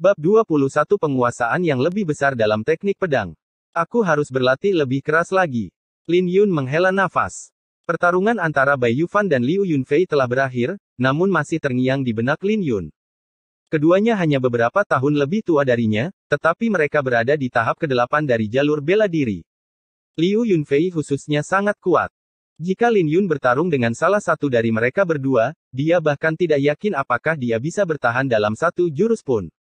Bab 21 Penguasaan yang lebih besar dalam teknik pedang. Aku harus berlatih lebih keras lagi. Lin Yun menghela nafas. Pertarungan antara Bai Yufan dan Liu Yunfei telah berakhir, namun masih terngiang di benak Lin Yun. Keduanya hanya beberapa tahun lebih tua darinya, tetapi mereka berada di tahap ke-8 dari jalur bela diri. Liu Yunfei khususnya sangat kuat. Jika Lin Yun bertarung dengan salah satu dari mereka berdua, dia bahkan tidak yakin apakah dia bisa bertahan dalam satu jurus pun.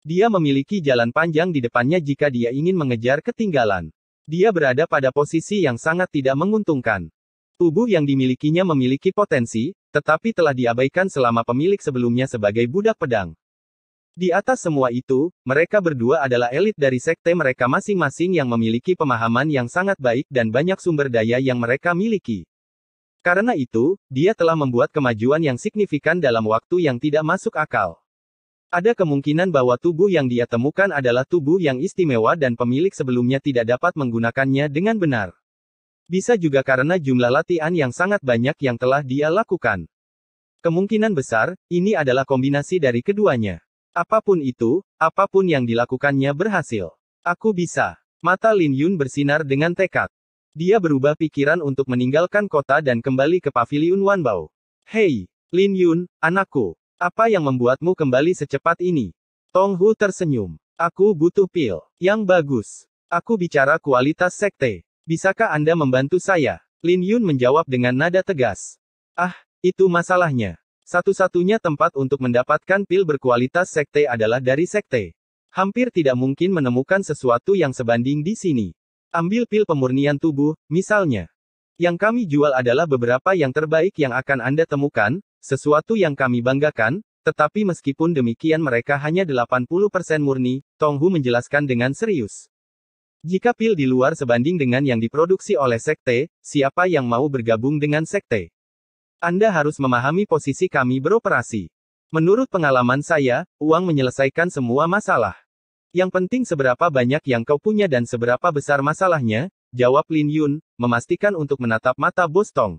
Dia memiliki jalan panjang di depannya jika dia ingin mengejar ketinggalan. Dia berada pada posisi yang sangat tidak menguntungkan. Tubuh yang dimilikinya memiliki potensi, tetapi telah diabaikan selama pemilik sebelumnya sebagai budak pedang. Di atas semua itu, mereka berdua adalah elit dari sekte mereka masing-masing yang memiliki pemahaman yang sangat baik dan banyak sumber daya yang mereka miliki. Karena itu, dia telah membuat kemajuan yang signifikan dalam waktu yang tidak masuk akal. Ada kemungkinan bahwa tubuh yang dia temukan adalah tubuh yang istimewa dan pemilik sebelumnya tidak dapat menggunakannya dengan benar. Bisa juga karena jumlah latihan yang sangat banyak yang telah dia lakukan. Kemungkinan besar, ini adalah kombinasi dari keduanya. Apapun itu, apapun yang dilakukannya berhasil. Aku bisa. Mata Lin Yun bersinar dengan tekad. Dia berubah pikiran untuk meninggalkan kota dan kembali ke paviliun Wanbao. Hei, Lin Yun, anakku, apa yang membuatmu kembali secepat ini? Tong Hu tersenyum. Aku butuh pil. Yang bagus. Aku bicara kualitas sekte. Bisakah Anda membantu saya? Lin Yun menjawab dengan nada tegas. Ah, itu masalahnya. Satu-satunya tempat untuk mendapatkan pil berkualitas sekte adalah dari sekte. Hampir tidak mungkin menemukan sesuatu yang sebanding di sini. Ambil pil pemurnian tubuh, misalnya. Yang kami jual adalah beberapa yang terbaik yang akan Anda temukan, sesuatu yang kami banggakan, tetapi meskipun demikian mereka hanya 80% murni, Tong Hu menjelaskan dengan serius. Jika pil di luar sebanding dengan yang diproduksi oleh sekte, siapa yang mau bergabung dengan sekte? Anda harus memahami posisi kami beroperasi. Menurut pengalaman saya, uang menyelesaikan semua masalah. Yang penting seberapa banyak yang kau punya dan seberapa besar masalahnya, jawab Lin Yun, memastikan untuk menatap mata Bos Tong.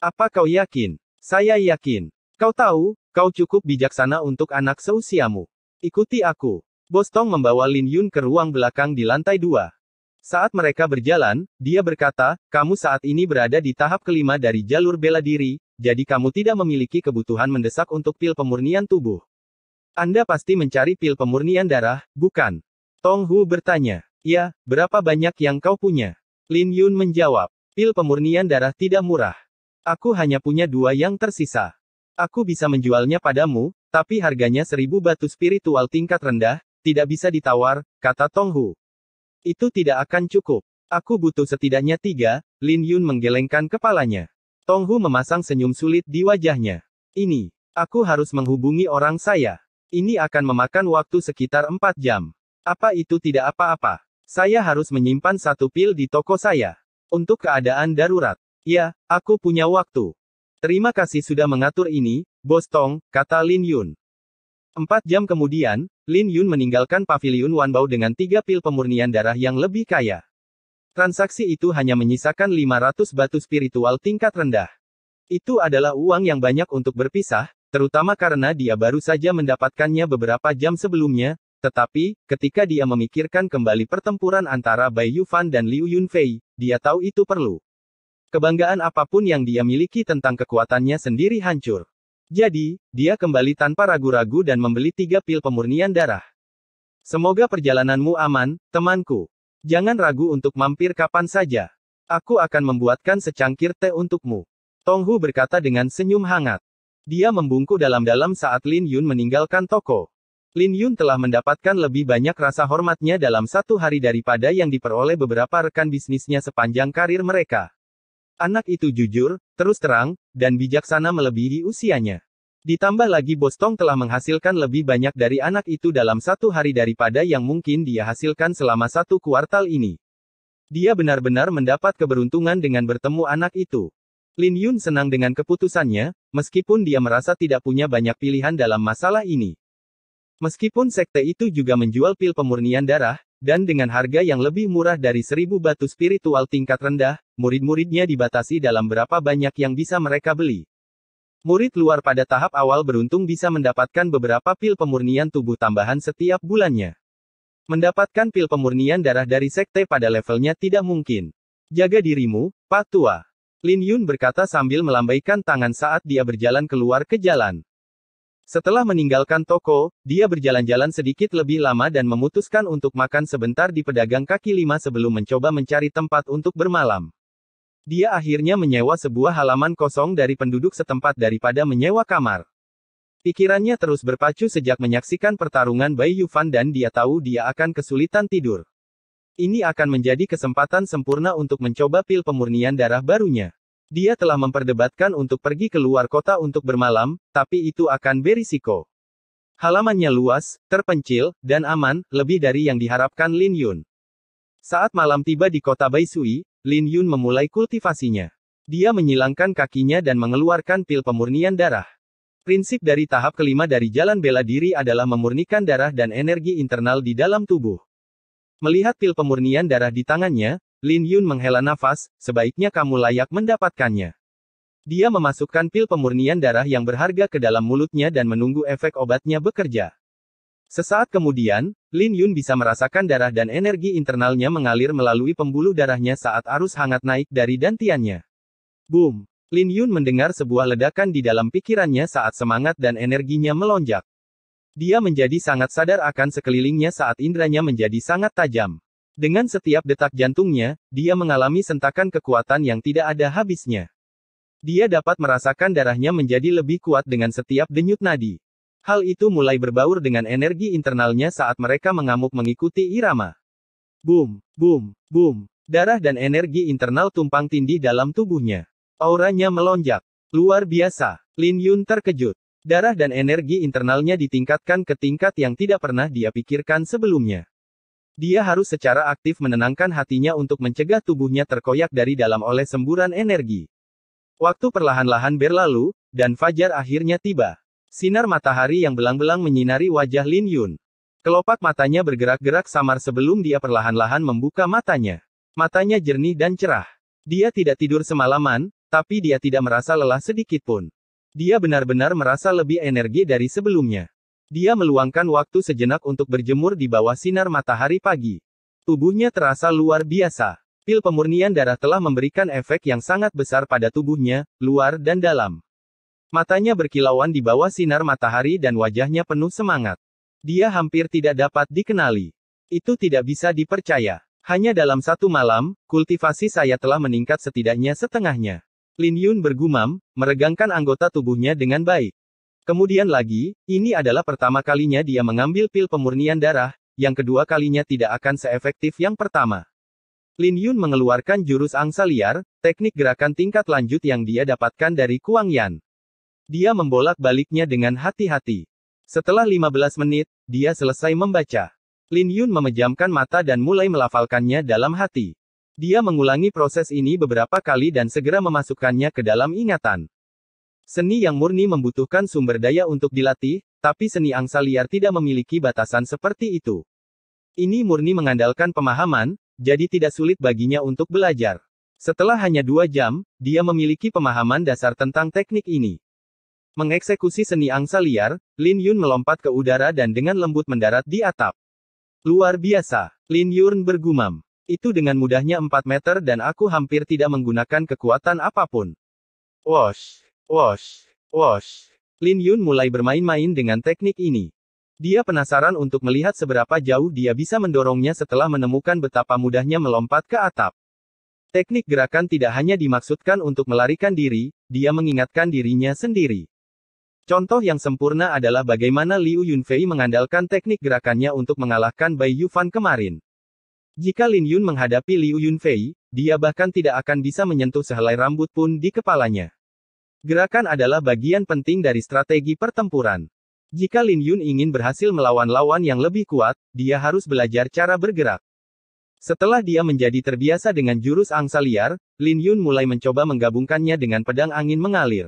Apa kau yakin? Saya yakin. Kau tahu, kau cukup bijaksana untuk anak seusiamu. Ikuti aku. Bostong membawa Lin Yun ke ruang belakang di lantai dua. Saat mereka berjalan, dia berkata, kamu saat ini berada di tahap kelima dari jalur bela diri, jadi kamu tidak memiliki kebutuhan mendesak untuk pil pemurnian tubuh. Anda pasti mencari pil pemurnian darah, bukan? Tong Hu bertanya. Ya, berapa banyak yang kau punya? Lin Yun menjawab, pil pemurnian darah tidak murah. Aku hanya punya dua yang tersisa. Aku bisa menjualnya padamu, tapi harganya seribu batu spiritual tingkat rendah, tidak bisa ditawar, kata Tong Hu. Itu tidak akan cukup. Aku butuh setidaknya tiga, Lin Yun menggelengkan kepalanya. Tong Hu memasang senyum sulit di wajahnya. Ini, aku harus menghubungi orang saya. Ini akan memakan waktu sekitar empat jam. Apa itu tidak apa-apa? Saya harus menyimpan satu pil di toko saya. Untuk keadaan darurat. Ya, aku punya waktu. Terima kasih sudah mengatur ini, Bos Tong, kata Lin Yun. Empat jam kemudian, Lin Yun meninggalkan pavilion Wanbao dengan tiga pil pemurnian darah yang lebih kaya. Transaksi itu hanya menyisakan 500 batu spiritual tingkat rendah. Itu adalah uang yang banyak untuk berpisah, terutama karena dia baru saja mendapatkannya beberapa jam sebelumnya, tetapi, ketika dia memikirkan kembali pertempuran antara Bai Yufan dan Liu Yunfei, dia tahu itu perlu. Kebanggaan apapun yang dia miliki tentang kekuatannya sendiri hancur. Jadi, dia kembali tanpa ragu-ragu dan membeli tiga pil pemurnian darah. Semoga perjalananmu aman, temanku. Jangan ragu untuk mampir kapan saja. Aku akan membuatkan secangkir teh untukmu. Tong Hu berkata dengan senyum hangat. Dia membungkuk dalam-dalam saat Lin Yun meninggalkan toko. Lin Yun telah mendapatkan lebih banyak rasa hormatnya dalam satu hari daripada yang diperoleh beberapa rekan bisnisnya sepanjang karir mereka. Anak itu jujur, terus terang, dan bijaksana melebihi usianya. Ditambah lagi Bostong telah menghasilkan lebih banyak dari anak itu dalam satu hari daripada yang mungkin dia hasilkan selama satu kuartal ini. Dia benar-benar mendapat keberuntungan dengan bertemu anak itu. Lin Yun senang dengan keputusannya, meskipun dia merasa tidak punya banyak pilihan dalam masalah ini. Meskipun sekte itu juga menjual pil pemurnian darah, dan dengan harga yang lebih murah dari seribu batu spiritual tingkat rendah, murid-muridnya dibatasi dalam berapa banyak yang bisa mereka beli. Murid luar pada tahap awal beruntung bisa mendapatkan beberapa pil pemurnian tubuh tambahan setiap bulannya. Mendapatkan pil pemurnian darah dari sekte pada levelnya tidak mungkin. Jaga dirimu, Pak Tua. Lin Yun berkata sambil melambaikan tangan saat dia berjalan keluar ke jalan. Setelah meninggalkan toko, dia berjalan-jalan sedikit lebih lama dan memutuskan untuk makan sebentar di pedagang kaki lima sebelum mencoba mencari tempat untuk bermalam. Dia akhirnya menyewa sebuah halaman kosong dari penduduk setempat daripada menyewa kamar. Pikirannya terus berpacu sejak menyaksikan pertarungan Bai Yufan dan dia tahu dia akan kesulitan tidur. Ini akan menjadi kesempatan sempurna untuk mencoba pil pemurnian darah barunya. Dia telah memperdebatkan untuk pergi ke luar kota untuk bermalam, tapi itu akan berisiko. Halamannya luas, terpencil, dan aman, lebih dari yang diharapkan Lin Yun. Saat malam tiba di kota Baisui, Lin Yun memulai kultivasinya. Dia menyilangkan kakinya dan mengeluarkan pil pemurnian darah. Prinsip dari tahap kelima dari jalan bela diri adalah memurnikan darah dan energi internal di dalam tubuh. Melihat pil pemurnian darah di tangannya, Lin Yun menghela nafas, sebaiknya kamu layak mendapatkannya. Dia memasukkan pil pemurnian darah yang berharga ke dalam mulutnya dan menunggu efek obatnya bekerja. Sesaat kemudian, Lin Yun bisa merasakan darah dan energi internalnya mengalir melalui pembuluh darahnya saat arus hangat naik dari dantiannya. Boom! Lin Yun mendengar sebuah ledakan di dalam pikirannya saat semangat dan energinya melonjak. Dia menjadi sangat sadar akan sekelilingnya saat indranya menjadi sangat tajam. Dengan setiap detak jantungnya, dia mengalami sentakan kekuatan yang tidak ada habisnya. Dia dapat merasakan darahnya menjadi lebih kuat dengan setiap denyut nadi. Hal itu mulai berbaur dengan energi internalnya saat mereka mengamuk mengikuti irama. Boom, boom, boom. Darah dan energi internal tumpang tindih dalam tubuhnya. Auranya melonjak. Luar biasa. Lin Yun terkejut. Darah dan energi internalnya ditingkatkan ke tingkat yang tidak pernah dia pikirkan sebelumnya. Dia harus secara aktif menenangkan hatinya untuk mencegah tubuhnya terkoyak dari dalam oleh semburan energi. Waktu perlahan-lahan berlalu, dan fajar akhirnya tiba. Sinar matahari yang belang-belang menyinari wajah Lin Yun. Kelopak matanya bergerak-gerak samar sebelum dia perlahan-lahan membuka matanya. Matanya jernih dan cerah. Dia tidak tidur semalaman, tapi dia tidak merasa lelah sedikit pun. Dia benar-benar merasa lebih energi dari sebelumnya. Dia meluangkan waktu sejenak untuk berjemur di bawah sinar matahari pagi. Tubuhnya terasa luar biasa. Pil pemurnian darah telah memberikan efek yang sangat besar pada tubuhnya, luar dan dalam. Matanya berkilauan di bawah sinar matahari dan wajahnya penuh semangat. Dia hampir tidak dapat dikenali. Itu tidak bisa dipercaya. Hanya dalam satu malam, kultivasi saya telah meningkat setidaknya setengahnya. Lin Yun bergumam, meregangkan anggota tubuhnya dengan baik. Kemudian lagi, ini adalah pertama kalinya dia mengambil pil pemurnian darah, yang kedua kalinya tidak akan seefektif yang pertama. Lin Yun mengeluarkan jurus angsa liar, teknik gerakan tingkat lanjut yang dia dapatkan dari Kuang Yan. Dia membolak-baliknya dengan hati-hati. Setelah 15 menit, dia selesai membaca. Lin Yun memejamkan mata dan mulai melafalkannya dalam hati. Dia mengulangi proses ini beberapa kali dan segera memasukkannya ke dalam ingatan. Seni yang murni membutuhkan sumber daya untuk dilatih, tapi seni angsa liar tidak memiliki batasan seperti itu. Ini murni mengandalkan pemahaman, jadi tidak sulit baginya untuk belajar. Setelah hanya dua jam, dia memiliki pemahaman dasar tentang teknik ini. Mengeksekusi seni angsa liar, Lin Yun melompat ke udara dan dengan lembut mendarat di atap. Luar biasa, Lin Yun bergumam. Itu dengan mudahnya 4 meter dan aku hampir tidak menggunakan kekuatan apapun. Wash. Wash. Wash. Lin Yun mulai bermain-main dengan teknik ini. Dia penasaran untuk melihat seberapa jauh dia bisa mendorongnya setelah menemukan betapa mudahnya melompat ke atap. Teknik gerakan tidak hanya dimaksudkan untuk melarikan diri, dia mengingatkan dirinya sendiri. Contoh yang sempurna adalah bagaimana Liu Yunfei mengandalkan teknik gerakannya untuk mengalahkan Bai Yufan kemarin. Jika Lin Yun menghadapi Liu Yunfei, dia bahkan tidak akan bisa menyentuh sehelai rambut pun di kepalanya. Gerakan adalah bagian penting dari strategi pertempuran. Jika Lin Yun ingin berhasil melawan lawan yang lebih kuat, dia harus belajar cara bergerak. Setelah dia menjadi terbiasa dengan jurus angsa liar, Lin Yun mulai mencoba menggabungkannya dengan pedang angin mengalir.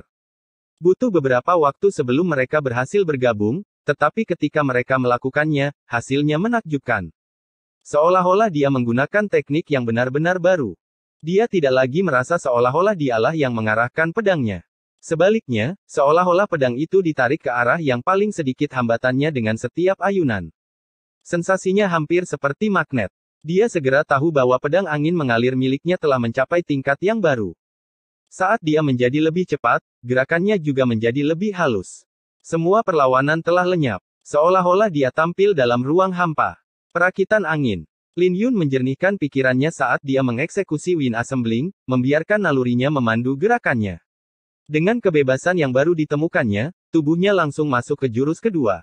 Butuh beberapa waktu sebelum mereka berhasil bergabung, tetapi ketika mereka melakukannya, hasilnya menakjubkan. Seolah-olah dia menggunakan teknik yang benar-benar baru. Dia tidak lagi merasa seolah-olah dialah yang mengarahkan pedangnya. Sebaliknya, seolah-olah pedang itu ditarik ke arah yang paling sedikit hambatannya dengan setiap ayunan. Sensasinya hampir seperti magnet. Dia segera tahu bahwa pedang angin mengalir miliknya telah mencapai tingkat yang baru. Saat dia menjadi lebih cepat, gerakannya juga menjadi lebih halus. Semua perlawanan telah lenyap, seolah-olah dia tampil dalam ruang hampa. Perakitan angin. Lin Yun menjernihkan pikirannya saat dia mengeksekusi Win Assembling, membiarkan nalurinya memandu gerakannya. Dengan kebebasan yang baru ditemukannya, tubuhnya langsung masuk ke jurus kedua.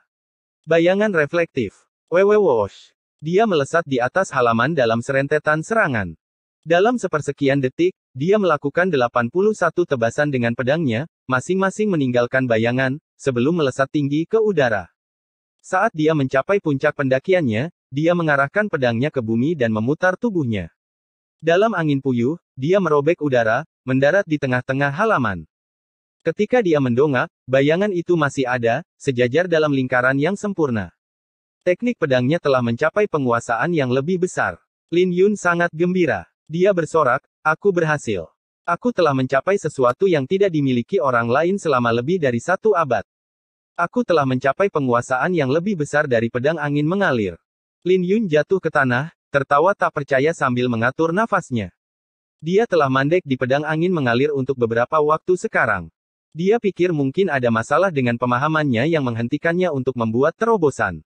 Bayangan reflektif. Wewe Wosh. Dia melesat di atas halaman dalam serentetan serangan. Dalam sepersekian detik, dia melakukan 81 tebasan dengan pedangnya, masing-masing meninggalkan bayangan, sebelum melesat tinggi ke udara. Saat dia mencapai puncak pendakiannya, dia mengarahkan pedangnya ke bumi dan memutar tubuhnya. Dalam angin puyuh, dia merobek udara, mendarat di tengah-tengah halaman. Ketika dia mendongak, bayangan itu masih ada, sejajar dalam lingkaran yang sempurna. Teknik pedangnya telah mencapai penguasaan yang lebih besar. Lin Yun sangat gembira. Dia bersorak, aku berhasil. Aku telah mencapai sesuatu yang tidak dimiliki orang lain selama lebih dari satu abad. Aku telah mencapai penguasaan yang lebih besar dari pedang angin mengalir. Lin Yun jatuh ke tanah, tertawa tak percaya sambil mengatur nafasnya. Dia telah mandek di pedang angin mengalir untuk beberapa waktu sekarang. Dia pikir mungkin ada masalah dengan pemahamannya yang menghentikannya untuk membuat terobosan.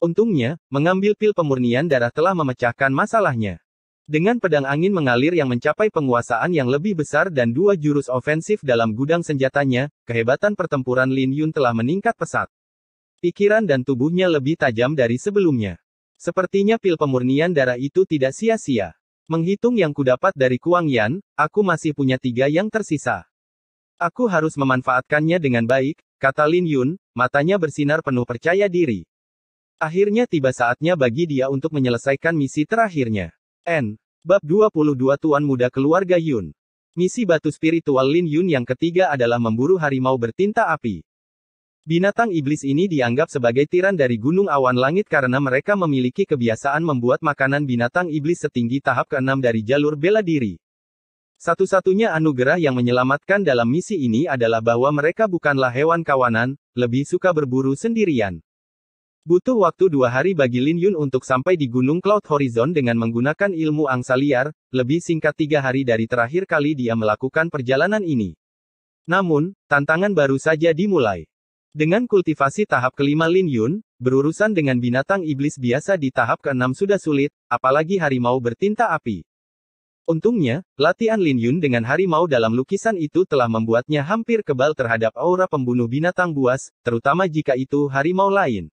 Untungnya, mengambil pil pemurnian darah telah memecahkan masalahnya. Dengan pedang angin mengalir yang mencapai penguasaan yang lebih besar dan dua jurus ofensif dalam gudang senjatanya, kehebatan pertempuran Lin Yun telah meningkat pesat. Pikiran dan tubuhnya lebih tajam dari sebelumnya. Sepertinya pil pemurnian darah itu tidak sia-sia. Menghitung yang kudapat dari Kuang Yan, aku masih punya tiga yang tersisa. Aku harus memanfaatkannya dengan baik, kata Lin Yun, matanya bersinar penuh percaya diri. Akhirnya tiba saatnya bagi dia untuk menyelesaikan misi terakhirnya. N. Bab 22 Tuan Muda Keluarga Yun. Misi batu spiritual Lin Yun yang ketiga adalah memburu harimau bertinta api. Binatang iblis ini dianggap sebagai tiran dari gunung awan langit karena mereka memiliki kebiasaan membuat makanan binatang iblis setinggi tahap keenam dari jalur bela diri. Satu-satunya anugerah yang menyelamatkan dalam misi ini adalah bahwa mereka bukanlah hewan kawanan, lebih suka berburu sendirian. Butuh waktu dua hari bagi Lin Yun untuk sampai di Gunung Cloud Horizon dengan menggunakan ilmu angsa liar, lebih singkat tiga hari dari terakhir kali dia melakukan perjalanan ini. Namun, tantangan baru saja dimulai. Dengan kultivasi tahap kelima Lin Yun, berurusan dengan binatang iblis biasa di tahap keenam sudah sulit, apalagi harimau bertinta api. Untungnya, latihan Lin Yun dengan harimau dalam lukisan itu telah membuatnya hampir kebal terhadap aura pembunuh binatang buas, terutama jika itu harimau lain.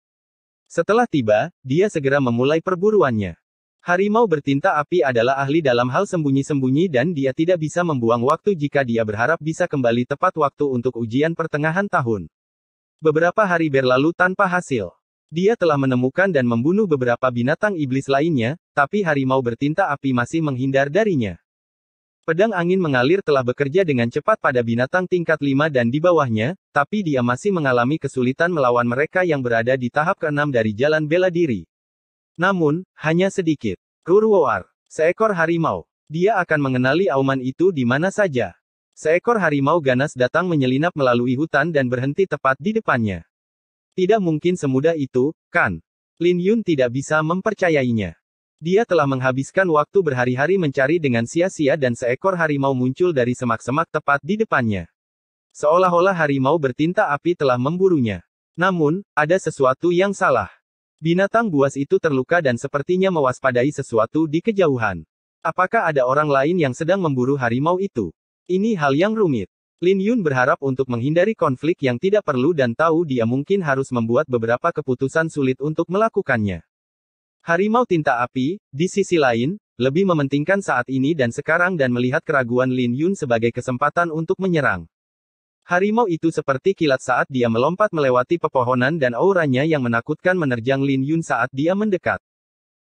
Setelah tiba, dia segera memulai perburuannya. Harimau bertinta api adalah ahli dalam hal sembunyi-sembunyi dan dia tidak bisa membuang waktu jika dia berharap bisa kembali tepat waktu untuk ujian pertengahan tahun. Beberapa hari berlalu tanpa hasil. Dia telah menemukan dan membunuh beberapa binatang iblis lainnya, tapi harimau bertinta api masih menghindar darinya. Pedang angin mengalir telah bekerja dengan cepat pada binatang tingkat 5 dan di bawahnya, tapi dia masih mengalami kesulitan melawan mereka yang berada di tahap ke-6 dari jalan bela diri. Namun, hanya sedikit. Kurwoar, seekor harimau. Dia akan mengenali auman itu di mana saja. Seekor harimau ganas datang menyelinap melalui hutan dan berhenti tepat di depannya. Tidak mungkin semudah itu, kan? Lin Yun tidak bisa mempercayainya. Dia telah menghabiskan waktu berhari-hari mencari dengan sia-sia dan seekor harimau muncul dari semak-semak tepat di depannya. Seolah-olah harimau bertinta api telah memburunya. Namun, ada sesuatu yang salah. Binatang buas itu terluka dan sepertinya mewaspadai sesuatu di kejauhan. Apakah ada orang lain yang sedang memburu harimau itu? Ini hal yang rumit. Lin Yun berharap untuk menghindari konflik yang tidak perlu dan tahu dia mungkin harus membuat beberapa keputusan sulit untuk melakukannya. Harimau tinta api, di sisi lain, lebih mementingkan saat ini dan sekarang dan melihat keraguan Lin Yun sebagai kesempatan untuk menyerang. Harimau itu seperti kilat saat dia melompat melewati pepohonan dan auranya yang menakutkan menerjang Lin Yun saat dia mendekat.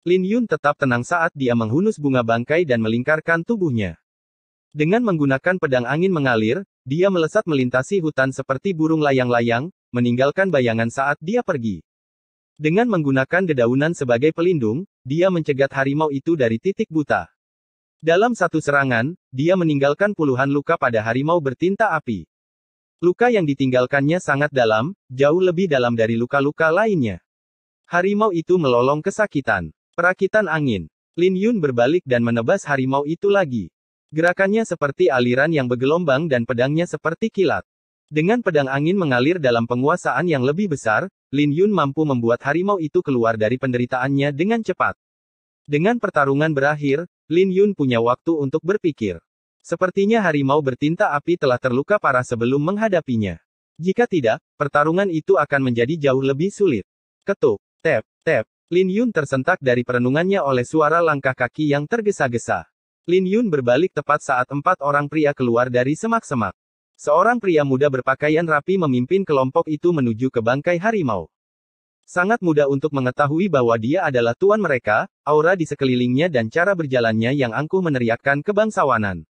Lin Yun tetap tenang saat dia menghunus bunga bangkai dan melingkarkan tubuhnya. Dengan menggunakan pedang angin mengalir, dia melesat melintasi hutan seperti burung layang-layang, meninggalkan bayangan saat dia pergi. Dengan menggunakan dedaunan sebagai pelindung, dia mencegat harimau itu dari titik buta. Dalam satu serangan, dia meninggalkan puluhan luka pada harimau bertinta api. Luka yang ditinggalkannya sangat dalam, jauh lebih dalam dari luka-luka lainnya. Harimau itu melolong kesakitan. Perakitan angin. Lin Yun berbalik dan menebas harimau itu lagi. Gerakannya seperti aliran yang bergelombang dan pedangnya seperti kilat. Dengan pedang angin mengalir dalam penguasaan yang lebih besar, Lin Yun mampu membuat harimau itu keluar dari penderitaannya dengan cepat. Dengan pertarungan berakhir, Lin Yun punya waktu untuk berpikir. Sepertinya harimau bertinta api telah terluka parah sebelum menghadapinya. Jika tidak, pertarungan itu akan menjadi jauh lebih sulit. Ketuk, tap, tap, Lin Yun tersentak dari perenungannya oleh suara langkah kaki yang tergesa-gesa. Lin Yun berbalik tepat saat empat orang pria keluar dari semak-semak. Seorang pria muda berpakaian rapi memimpin kelompok itu menuju ke bangkai harimau. Sangat mudah untuk mengetahui bahwa dia adalah tuan mereka, aura di sekelilingnya dan cara berjalannya yang angkuh meneriakkan kebangsawanan.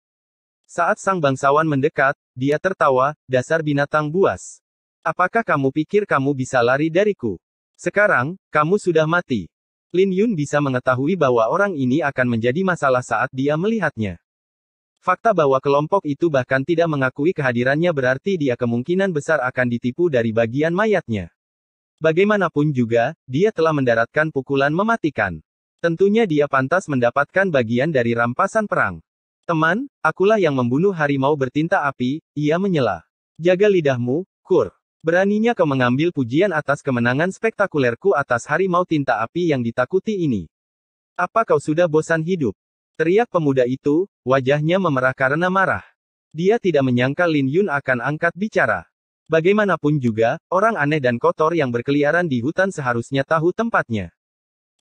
Saat sang bangsawan mendekat, dia tertawa, dasar binatang buas. Apakah kamu pikir kamu bisa lari dariku? Sekarang, kamu sudah mati. Lin Yun bisa mengetahui bahwa orang ini akan menjadi masalah saat dia melihatnya. Fakta bahwa kelompok itu bahkan tidak mengakui kehadirannya berarti dia kemungkinan besar akan ditipu dari bagian mayatnya. Bagaimanapun juga, dia telah mendaratkan pukulan mematikan. Tentunya dia pantas mendapatkan bagian dari rampasan perang. Teman, akulah yang membunuh harimau bertinta api, ia menyela. Jaga lidahmu, Kur. Beraninya kau mengambil pujian atas kemenangan spektakulerku atas harimau tinta api yang ditakuti ini. Apa kau sudah bosan hidup? Teriak pemuda itu, wajahnya memerah karena marah. Dia tidak menyangka Lin Yun akan angkat bicara. Bagaimanapun juga, orang aneh dan kotor yang berkeliaran di hutan seharusnya tahu tempatnya.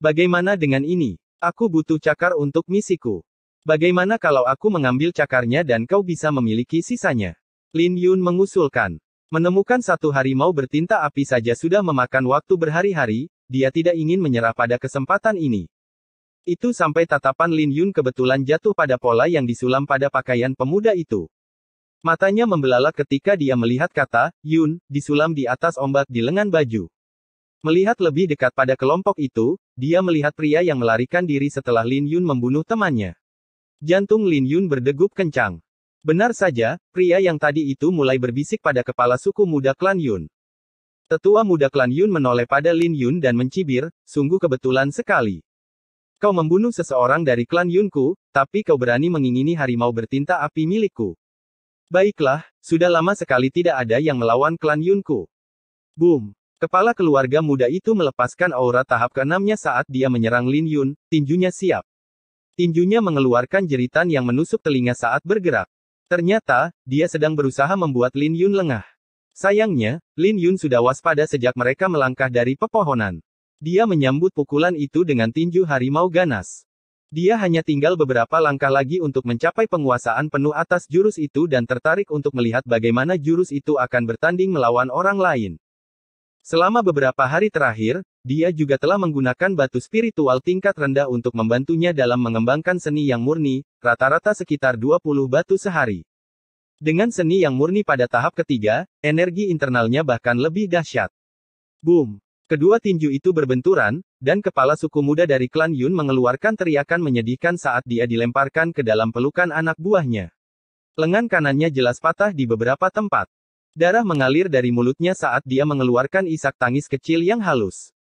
Bagaimana dengan ini? Aku butuh cakar untuk misiku. Bagaimana kalau aku mengambil cakarnya dan kau bisa memiliki sisanya? Lin Yun mengusulkan. Menemukan satu harimau bertinta api saja sudah memakan waktu berhari-hari, dia tidak ingin menyerah pada kesempatan ini. Itu sampai tatapan Lin Yun kebetulan jatuh pada pola yang disulam pada pakaian pemuda itu. Matanya membelalak ketika dia melihat kata, Yun, disulam di atas ombak di lengan baju. Melihat lebih dekat pada kelompok itu, dia melihat pria yang melarikan diri setelah Lin Yun membunuh temannya. Jantung Lin Yun berdegup kencang. Benar saja, pria yang tadi itu mulai berbisik pada kepala suku muda klan Yun. Tetua muda klan Yun menoleh pada Lin Yun dan mencibir, sungguh kebetulan sekali. Kau membunuh seseorang dari klan Yunku, tapi kau berani mengingini harimau bertinta api milikku. Baiklah, sudah lama sekali tidak ada yang melawan klan Yunku. Boom. Kepala keluarga muda itu melepaskan aura tahap keenamnya saat dia menyerang Lin Yun, tinjunya siap. Tinjunya mengeluarkan jeritan yang menusuk telinga saat bergerak. Ternyata, dia sedang berusaha membuat Lin Yun lengah. Sayangnya, Lin Yun sudah waspada sejak mereka melangkah dari pepohonan. Dia menyambut pukulan itu dengan tinju harimau ganas. Dia hanya tinggal beberapa langkah lagi untuk mencapai penguasaan penuh atas jurus itu dan tertarik untuk melihat bagaimana jurus itu akan bertanding melawan orang lain. Selama beberapa hari terakhir, dia juga telah menggunakan batu spiritual tingkat rendah untuk membantunya dalam mengembangkan seni yang murni, rata-rata sekitar 20 batu sehari. Dengan seni yang murni pada tahap ketiga, energi internalnya bahkan lebih dahsyat. Boom! Kedua tinju itu berbenturan, dan kepala suku muda dari klan Yun mengeluarkan teriakan menyedihkan saat dia dilemparkan ke dalam pelukan anak buahnya. Lengan kanannya jelas patah di beberapa tempat. Darah mengalir dari mulutnya saat dia mengeluarkan isak tangis kecil yang halus.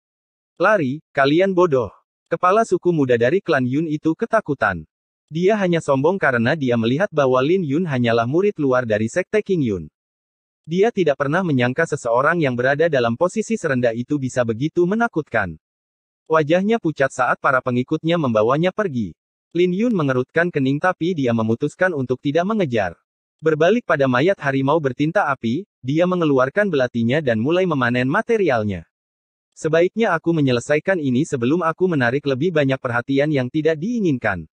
Lari, kalian bodoh. Kepala suku muda dari klan Yun itu ketakutan. Dia hanya sombong karena dia melihat bahwa Lin Yun hanyalah murid luar dari sekte King Yun. Dia tidak pernah menyangka seseorang yang berada dalam posisi serendah itu bisa begitu menakutkan. Wajahnya pucat saat para pengikutnya membawanya pergi. Lin Yun mengerutkan kening tapi dia memutuskan untuk tidak mengejar. Berbalik pada mayat harimau bertinta api, dia mengeluarkan belatinya dan mulai memanen materialnya. Sebaiknya aku menyelesaikan ini sebelum aku menarik lebih banyak perhatian yang tidak diinginkan.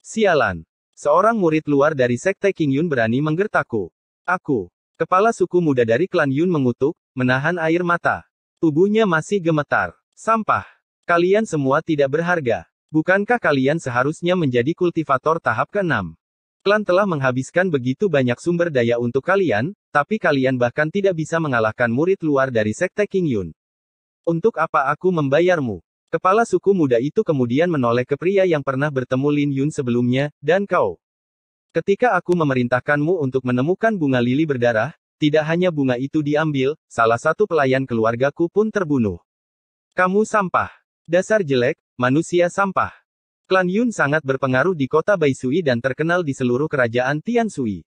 Sialan. Seorang murid luar dari sekte King Yun berani menggertaku. Aku. Kepala suku muda dari klan Yun mengutuk, menahan air mata. Tubuhnya masih gemetar. Sampah. Kalian semua tidak berharga. Bukankah kalian seharusnya menjadi kultivator tahap ke-6? Klan telah menghabiskan begitu banyak sumber daya untuk kalian, tapi kalian bahkan tidak bisa mengalahkan murid luar dari sekte King Yun. Untuk apa aku membayarmu? Kepala suku muda itu kemudian menoleh ke pria yang pernah bertemu Lin Yun sebelumnya, dan kau. Ketika aku memerintahkanmu untuk menemukan bunga lili berdarah, tidak hanya bunga itu diambil, salah satu pelayan keluargaku pun terbunuh. Kamu sampah. Dasar jelek, manusia sampah. Klan Yun sangat berpengaruh di kota Baisui dan terkenal di seluruh kerajaan Tiansui.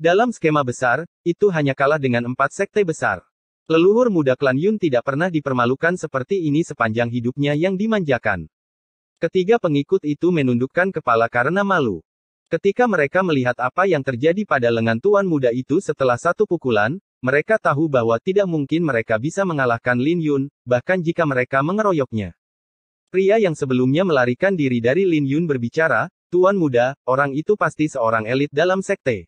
Dalam skema besar, itu hanya kalah dengan empat sekte besar. Leluhur muda klan Yun tidak pernah dipermalukan seperti ini sepanjang hidupnya yang dimanjakan. Ketiga pengikut itu menundukkan kepala karena malu. Ketika mereka melihat apa yang terjadi pada lengan tuan muda itu setelah satu pukulan, mereka tahu bahwa tidak mungkin mereka bisa mengalahkan Lin Yun, bahkan jika mereka mengeroyoknya. Pria yang sebelumnya melarikan diri dari Lin Yun berbicara, Tuan muda, orang itu pasti seorang elit dalam sekte.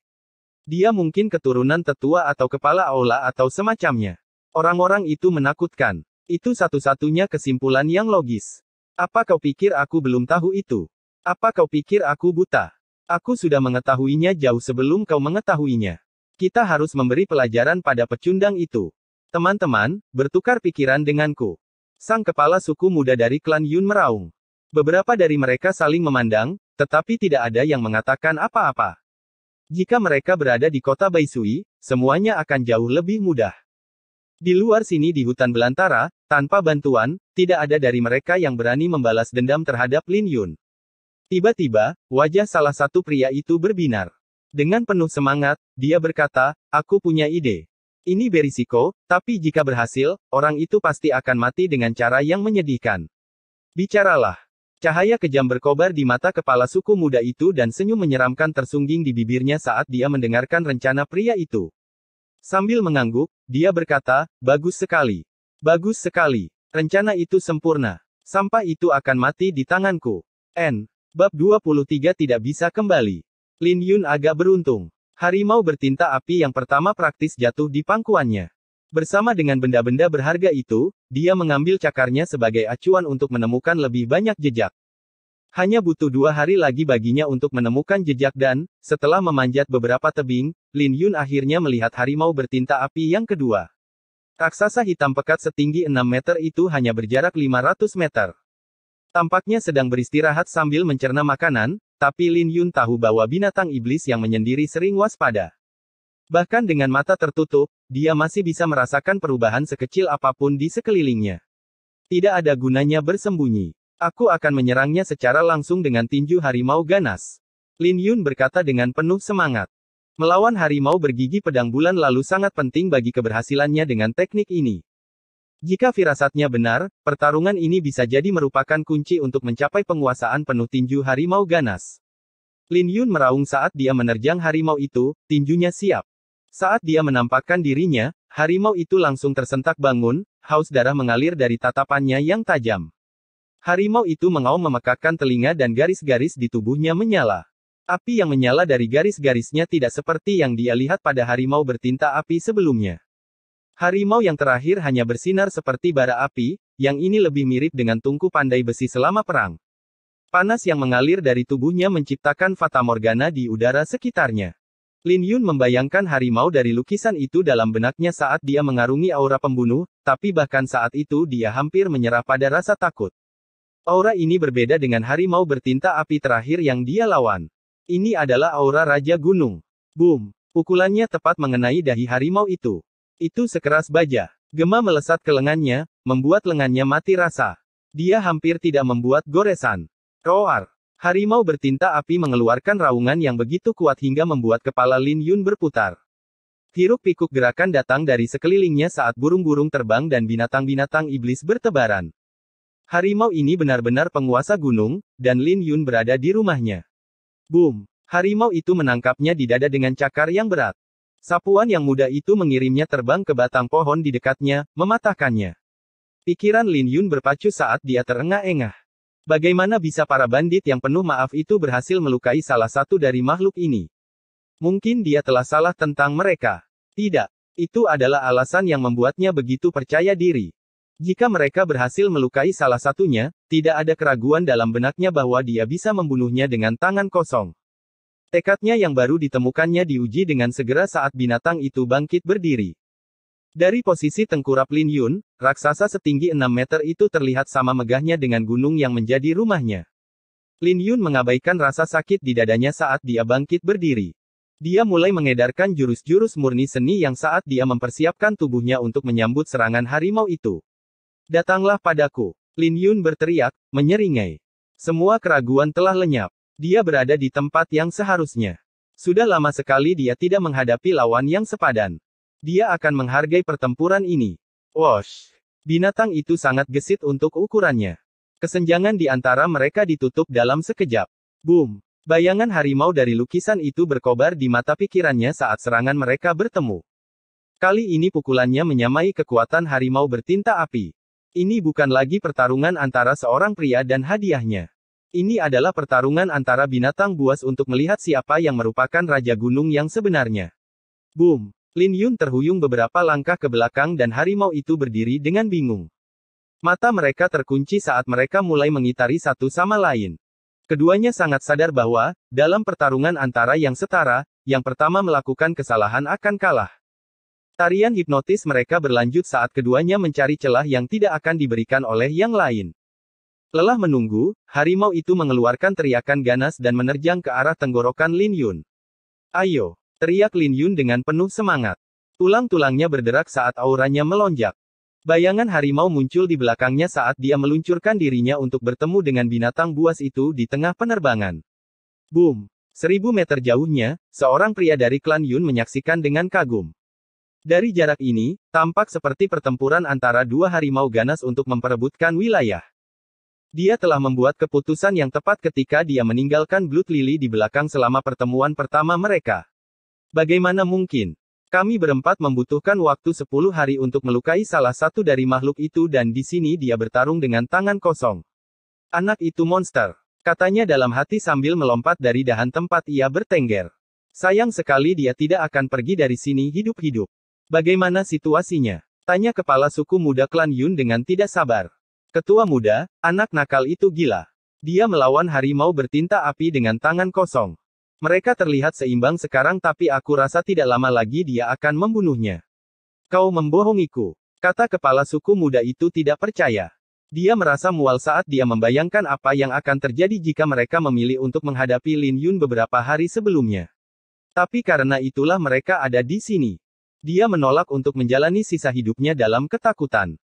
Dia mungkin keturunan tetua atau kepala aula atau semacamnya. Orang-orang itu menakutkan. Itu satu-satunya kesimpulan yang logis. Apa kau pikir aku belum tahu itu? Apa kau pikir aku buta? Aku sudah mengetahuinya jauh sebelum kau mengetahuinya. Kita harus memberi pelajaran pada pecundang itu. Teman-teman, bertukar pikiran denganku sang kepala suku muda dari klan Yun meraung. Beberapa dari mereka saling memandang, tetapi tidak ada yang mengatakan apa-apa. Jika mereka berada di kota Baisui, semuanya akan jauh lebih mudah. Di luar sini di hutan belantara, tanpa bantuan, tidak ada dari mereka yang berani membalas dendam terhadap Lin Yun. Tiba-tiba, wajah salah satu pria itu berbinar. Dengan penuh semangat, dia berkata, aku punya ide. Ini berisiko, tapi jika berhasil, orang itu pasti akan mati dengan cara yang menyedihkan. Bicaralah. Cahaya kejam berkobar di mata kepala suku muda itu dan senyum menyeramkan tersungging di bibirnya saat dia mendengarkan rencana pria itu. Sambil mengangguk, dia berkata, "Bagus sekali. Bagus sekali. Rencana itu sempurna. Sampah itu akan mati di tanganku." N. Bab 23 tidak bisa kembali. Lin Yun agak beruntung. Harimau bertinta api yang pertama praktis jatuh di pangkuannya. Bersama dengan benda-benda berharga itu, dia mengambil cakarnya sebagai acuan untuk menemukan lebih banyak jejak. Hanya butuh dua hari lagi baginya untuk menemukan jejak dan, setelah memanjat beberapa tebing, Lin Yun akhirnya melihat harimau bertinta api yang kedua. Raksasa hitam pekat setinggi 6 meter itu hanya berjarak 500 meter. Tampaknya sedang beristirahat sambil mencerna makanan, tapi Lin Yun tahu bahwa binatang iblis yang menyendiri sering waspada. Bahkan dengan mata tertutup, dia masih bisa merasakan perubahan sekecil apapun di sekelilingnya. Tidak ada gunanya bersembunyi. Aku akan menyerangnya secara langsung dengan tinju harimau ganas. Lin Yun berkata dengan penuh semangat. Melawan harimau bergigi pedang bulan lalu sangat penting bagi keberhasilannya dengan teknik ini. Jika firasatnya benar, pertarungan ini bisa jadi merupakan kunci untuk mencapai penguasaan penuh tinju harimau ganas. Lin Yun meraung saat dia menerjang harimau itu, tinjunya siap. Saat dia menampakkan dirinya, harimau itu langsung tersentak bangun, haus darah mengalir dari tatapannya yang tajam. Harimau itu mengaum memekakkan telinga dan garis-garis di tubuhnya menyala. Api yang menyala dari garis-garisnya tidak seperti yang dia lihat pada harimau bertinta api sebelumnya. Harimau yang terakhir hanya bersinar seperti bara api, yang ini lebih mirip dengan tungku pandai besi selama perang. Panas yang mengalir dari tubuhnya menciptakan fata morgana di udara sekitarnya. Lin Yun membayangkan harimau dari lukisan itu dalam benaknya saat dia mengarungi aura pembunuh, tapi bahkan saat itu dia hampir menyerah pada rasa takut. Aura ini berbeda dengan harimau bertinta api terakhir yang dia lawan. Ini adalah aura Raja Gunung. Boom! Pukulannya tepat mengenai dahi harimau itu. Itu sekeras baja. Gema melesat ke lengannya, membuat lengannya mati rasa. Dia hampir tidak membuat goresan. Roar. Harimau bertinta api mengeluarkan raungan yang begitu kuat hingga membuat kepala Lin Yun berputar. Hiruk pikuk gerakan datang dari sekelilingnya saat burung-burung terbang dan binatang-binatang iblis bertebaran. Harimau ini benar-benar penguasa gunung, dan Lin Yun berada di rumahnya. Boom! Harimau itu menangkapnya di dada dengan cakar yang berat. Sapuan yang muda itu mengirimnya terbang ke batang pohon di dekatnya, mematahkannya. Pikiran Lin Yun berpacu saat dia terengah-engah. Bagaimana bisa para bandit yang penuh maaf itu berhasil melukai salah satu dari makhluk ini? Mungkin dia telah salah tentang mereka. Tidak, itu adalah alasan yang membuatnya begitu percaya diri. Jika mereka berhasil melukai salah satunya, tidak ada keraguan dalam benaknya bahwa dia bisa membunuhnya dengan tangan kosong. Tekadnya yang baru ditemukannya diuji dengan segera saat binatang itu bangkit berdiri. Dari posisi tengkurap Lin Yun, raksasa setinggi 6 meter itu terlihat sama megahnya dengan gunung yang menjadi rumahnya. Lin Yun mengabaikan rasa sakit di dadanya saat dia bangkit berdiri. Dia mulai mengedarkan jurus-jurus murni seni yang saat dia mempersiapkan tubuhnya untuk menyambut serangan harimau itu. Datanglah padaku, Lin Yun berteriak, menyeringai. Semua keraguan telah lenyap. Dia berada di tempat yang seharusnya. Sudah lama sekali dia tidak menghadapi lawan yang sepadan. Dia akan menghargai pertempuran ini. Wash. Binatang itu sangat gesit untuk ukurannya. Kesenjangan di antara mereka ditutup dalam sekejap. Boom. Bayangan harimau dari lukisan itu berkobar di mata pikirannya saat serangan mereka bertemu. Kali ini pukulannya menyamai kekuatan harimau bertinta api. Ini bukan lagi pertarungan antara seorang pria dan hadiahnya. Ini adalah pertarungan antara binatang buas untuk melihat siapa yang merupakan Raja Gunung yang sebenarnya. Boom! Lin Yun terhuyung beberapa langkah ke belakang dan harimau itu berdiri dengan bingung. Mata mereka terkunci saat mereka mulai mengitari satu sama lain. Keduanya sangat sadar bahwa, dalam pertarungan antara yang setara, yang pertama melakukan kesalahan akan kalah. Tarian hipnotis mereka berlanjut saat keduanya mencari celah yang tidak akan diberikan oleh yang lain. Lelah menunggu, harimau itu mengeluarkan teriakan ganas dan menerjang ke arah tenggorokan Lin Yun. Ayo, teriak Lin Yun dengan penuh semangat. Tulang-tulangnya berderak saat auranya melonjak. Bayangan harimau muncul di belakangnya saat dia meluncurkan dirinya untuk bertemu dengan binatang buas itu di tengah penerbangan. Boom! Seribu meter jauhnya, seorang pria dari klan Yun menyaksikan dengan kagum. Dari jarak ini, tampak seperti pertempuran antara dua harimau ganas untuk memperebutkan wilayah. Dia telah membuat keputusan yang tepat ketika dia meninggalkan Blood Lily di belakang selama pertemuan pertama mereka. Bagaimana mungkin? Kami berempat membutuhkan waktu 10 hari untuk melukai salah satu dari makhluk itu dan di sini dia bertarung dengan tangan kosong. Anak itu monster. Katanya dalam hati sambil melompat dari dahan tempat ia bertengger. Sayang sekali dia tidak akan pergi dari sini hidup-hidup. Bagaimana situasinya? Tanya kepala suku muda klan Yun dengan tidak sabar. Ketua muda, anak nakal itu gila. Dia melawan harimau bertinta api dengan tangan kosong. Mereka terlihat seimbang sekarang tapi aku rasa tidak lama lagi dia akan membunuhnya. Kau membohongiku, kata kepala suku muda itu tidak percaya. Dia merasa mual saat dia membayangkan apa yang akan terjadi jika mereka memilih untuk menghadapi Lin Yun beberapa hari sebelumnya. Tapi karena itulah mereka ada di sini. Dia menolak untuk menjalani sisa hidupnya dalam ketakutan.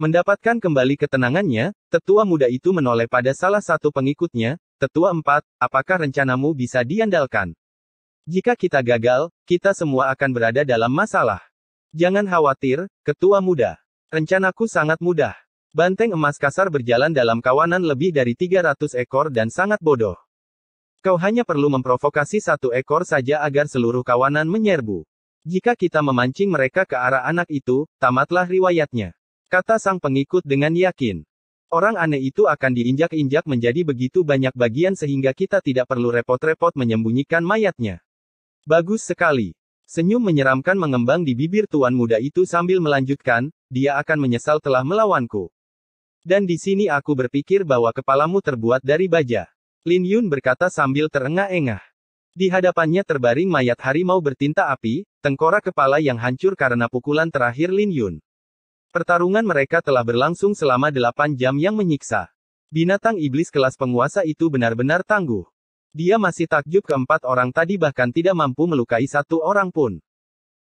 Mendapatkan kembali ketenangannya, tetua muda itu menoleh pada salah satu pengikutnya, tetua empat, apakah rencanamu bisa diandalkan? Jika kita gagal, kita semua akan berada dalam masalah. Jangan khawatir, ketua muda. Rencanaku sangat mudah. Banteng emas kasar berjalan dalam kawanan lebih dari 300 ekor dan sangat bodoh. Kau hanya perlu memprovokasi satu ekor saja agar seluruh kawanan menyerbu. Jika kita memancing mereka ke arah anak itu, tamatlah riwayatnya. Kata sang pengikut dengan yakin. Orang aneh itu akan diinjak-injak menjadi begitu banyak bagian sehingga kita tidak perlu repot-repot menyembunyikan mayatnya. Bagus sekali. Senyum menyeramkan mengembang di bibir tuan muda itu sambil melanjutkan, dia akan menyesal telah melawanku. Dan di sini aku berpikir bahwa kepalamu terbuat dari baja. Lin Yun berkata sambil terengah-engah. Di hadapannya terbaring mayat harimau bertinta api, tengkorak kepala yang hancur karena pukulan terakhir Lin Yun. Pertarungan mereka telah berlangsung selama delapan jam yang menyiksa. Binatang iblis kelas penguasa itu benar-benar tangguh. Dia masih takjub keempat orang tadi bahkan tidak mampu melukai satu orang pun.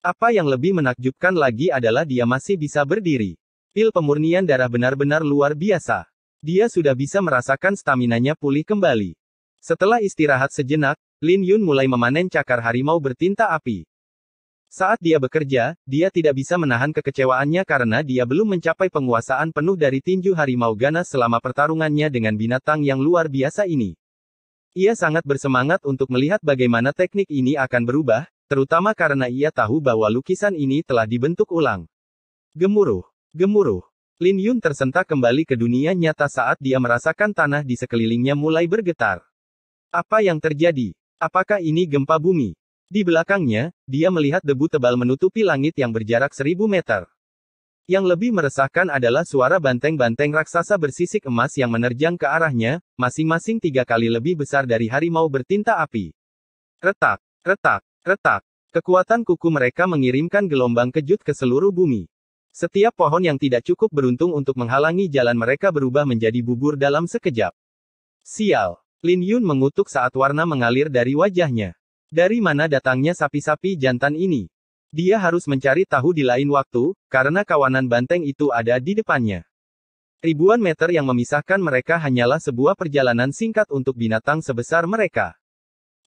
Apa yang lebih menakjubkan lagi adalah dia masih bisa berdiri. Pil pemurnian darah benar-benar luar biasa. Dia sudah bisa merasakan staminanya pulih kembali. Setelah istirahat sejenak, Lin Yun mulai memanen cakar harimau bertinta api. Saat dia bekerja, dia tidak bisa menahan kekecewaannya karena dia belum mencapai penguasaan penuh dari tinju harimau ganas selama pertarungannya dengan binatang yang luar biasa ini. Ia sangat bersemangat untuk melihat bagaimana teknik ini akan berubah, terutama karena ia tahu bahwa lukisan ini telah dibentuk ulang. Gemuruh, gemuruh. Lin Yun tersentak kembali ke dunia nyata saat dia merasakan tanah di sekelilingnya mulai bergetar. Apa yang terjadi? Apakah ini gempa bumi? Di belakangnya, dia melihat debu tebal menutupi langit yang berjarak seribu meter. Yang lebih meresahkan adalah suara banteng-banteng raksasa bersisik emas yang menerjang ke arahnya, masing-masing tiga kali lebih besar dari harimau bertinta api. Retak, retak, retak. Kekuatan kuku mereka mengirimkan gelombang kejut ke seluruh bumi. Setiap pohon yang tidak cukup beruntung untuk menghalangi jalan mereka berubah menjadi bubur dalam sekejap. Sial! Lin Yun mengutuk saat warna mengalir dari wajahnya. Dari mana datangnya sapi-sapi jantan ini? Dia harus mencari tahu di lain waktu, karena kawanan banteng itu ada di depannya. Ribuan meter yang memisahkan mereka hanyalah sebuah perjalanan singkat untuk binatang sebesar mereka.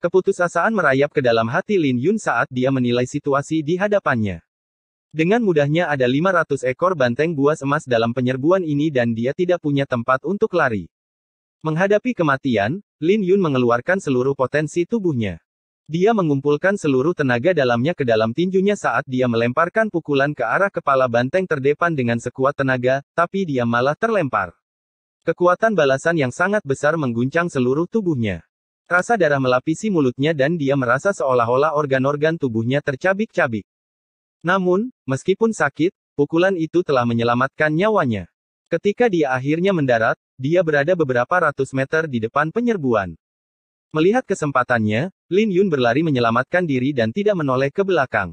Keputusasaan merayap ke dalam hati Lin Yun saat dia menilai situasi di hadapannya. Dengan mudahnya ada 500 ekor banteng buas emas dalam penyerbuan ini dan dia tidak punya tempat untuk lari. Menghadapi kematian, Lin Yun mengeluarkan seluruh potensi tubuhnya. Dia mengumpulkan seluruh tenaga dalamnya ke dalam tinjunya saat dia melemparkan pukulan ke arah kepala banteng terdepan dengan sekuat tenaga, tapi dia malah terlempar. Kekuatan balasan yang sangat besar mengguncang seluruh tubuhnya. Rasa darah melapisi mulutnya dan dia merasa seolah-olah organ-organ tubuhnya tercabik-cabik. Namun, meskipun sakit, pukulan itu telah menyelamatkan nyawanya. Ketika dia akhirnya mendarat, dia berada beberapa ratus meter di depan penyerbuan. Melihat kesempatannya, Lin Yun berlari menyelamatkan diri dan tidak menoleh ke belakang.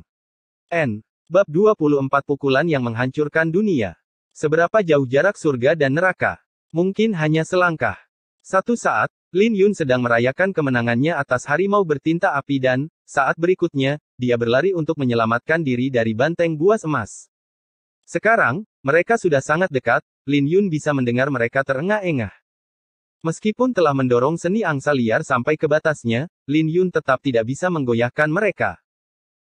N. Bab 24 Pukulan yang menghancurkan dunia. Seberapa jauh jarak surga dan neraka? Mungkin hanya selangkah. Satu saat, Lin Yun sedang merayakan kemenangannya atas harimau bertinta api dan, saat berikutnya, dia berlari untuk menyelamatkan diri dari banteng buas emas. Sekarang, mereka sudah sangat dekat, Lin Yun bisa mendengar mereka terengah-engah. Meskipun telah mendorong seni angsa liar sampai ke batasnya, Lin Yun tetap tidak bisa menggoyahkan mereka.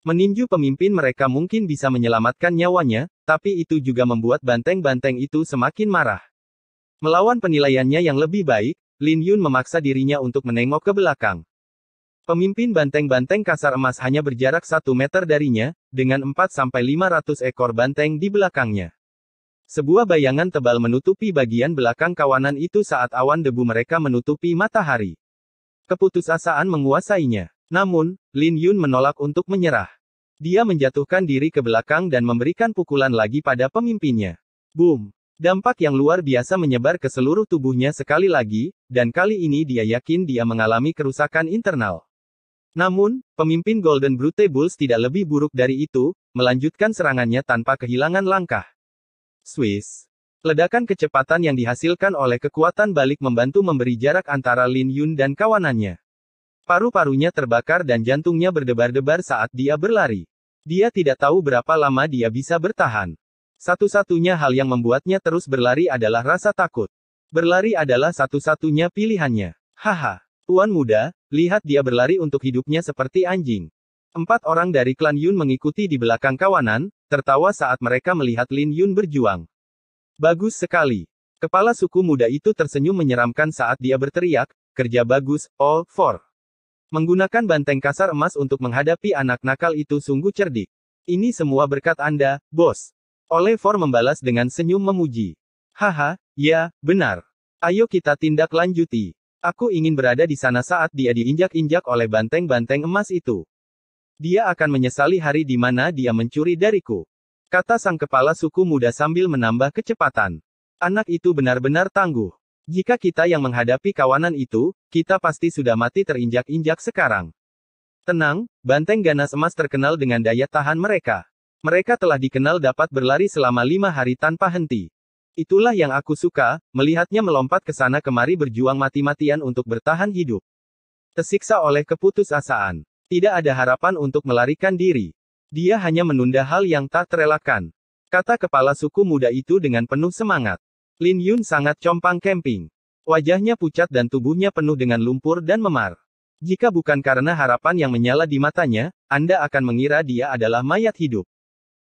Meninju pemimpin mereka mungkin bisa menyelamatkan nyawanya, tapi itu juga membuat banteng-banteng itu semakin marah. Melawan penilaiannya yang lebih baik, Lin Yun memaksa dirinya untuk menengok ke belakang. Pemimpin banteng-banteng kasar emas hanya berjarak 1 meter darinya, dengan 4-500 ekor banteng di belakangnya. Sebuah bayangan tebal menutupi bagian belakang kawanan itu saat awan debu mereka menutupi matahari. Keputusasaan menguasainya. Namun, Lin Yun menolak untuk menyerah. Dia menjatuhkan diri ke belakang dan memberikan pukulan lagi pada pemimpinnya. Boom! Dampak yang luar biasa menyebar ke seluruh tubuhnya sekali lagi, dan kali ini dia yakin dia mengalami kerusakan internal. Namun, pemimpin Golden Brute Bulls tidak lebih buruk dari itu, melanjutkan serangannya tanpa kehilangan langkah. Swiss. Ledakan kecepatan yang dihasilkan oleh kekuatan balik membantu memberi jarak antara Lin Yun dan kawanannya. Paru-parunya terbakar dan jantungnya berdebar-debar saat dia berlari. Dia tidak tahu berapa lama dia bisa bertahan. Satu-satunya hal yang membuatnya terus berlari adalah rasa takut. Berlari adalah satu-satunya pilihannya. Haha, tuan muda, lihat dia berlari untuk hidupnya seperti anjing. Empat orang dari klan Yun mengikuti di belakang kawanan, tertawa saat mereka melihat Lin Yun berjuang. Bagus sekali. Kepala suku muda itu tersenyum menyeramkan saat dia berteriak, kerja bagus, all four. Menggunakan banteng kasar emas untuk menghadapi anak nakal itu sungguh cerdik. Ini semua berkat Anda, bos. Oleh Four membalas dengan senyum memuji. Haha, ya, benar. Ayo kita tindak lanjuti. Aku ingin berada di sana saat dia diinjak-injak oleh banteng-banteng emas itu. Dia akan menyesali hari di mana dia mencuri dariku. Kata sang kepala suku muda sambil menambah kecepatan. Anak itu benar-benar tangguh. Jika kita yang menghadapi kawanan itu, kita pasti sudah mati terinjak-injak sekarang. Tenang, banteng ganas emas terkenal dengan daya tahan mereka. Mereka telah dikenal dapat berlari selama lima hari tanpa henti. Itulah yang aku suka, melihatnya melompat ke sana kemari berjuang mati-matian untuk bertahan hidup. Tersiksa oleh keputusasaan, tidak ada harapan untuk melarikan diri. Dia hanya menunda hal yang tak terelakkan. Kata kepala suku muda itu dengan penuh semangat. Lin Yun sangat compang camping. Wajahnya pucat dan tubuhnya penuh dengan lumpur dan memar. Jika bukan karena harapan yang menyala di matanya, Anda akan mengira dia adalah mayat hidup.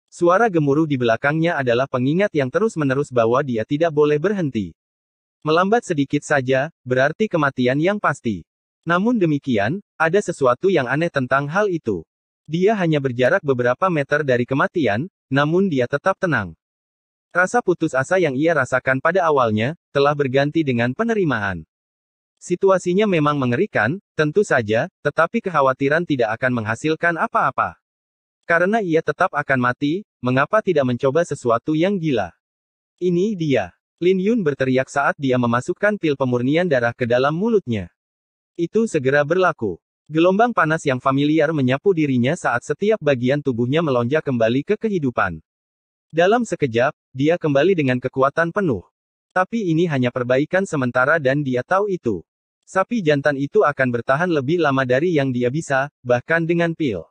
Suara gemuruh di belakangnya adalah pengingat yang terus-menerus bahwa dia tidak boleh berhenti. Melambat sedikit saja, berarti kematian yang pasti. Namun demikian, ada sesuatu yang aneh tentang hal itu. Dia hanya berjarak beberapa meter dari kematian, namun dia tetap tenang. Rasa putus asa yang ia rasakan pada awalnya, telah berganti dengan penerimaan. Situasinya memang mengerikan, tentu saja, tetapi kekhawatiran tidak akan menghasilkan apa-apa. Karena ia tetap akan mati, mengapa tidak mencoba sesuatu yang gila? Ini dia. Lin Yun berteriak saat dia memasukkan pil pemurnian darah ke dalam mulutnya. Itu segera berlaku. Gelombang panas yang familiar menyapu dirinya saat setiap bagian tubuhnya melonjak kembali ke kehidupan. Dalam sekejap, dia kembali dengan kekuatan penuh. Tapi ini hanya perbaikan sementara dan dia tahu itu. Sapi jantan itu akan bertahan lebih lama dari yang dia bisa, bahkan dengan pil.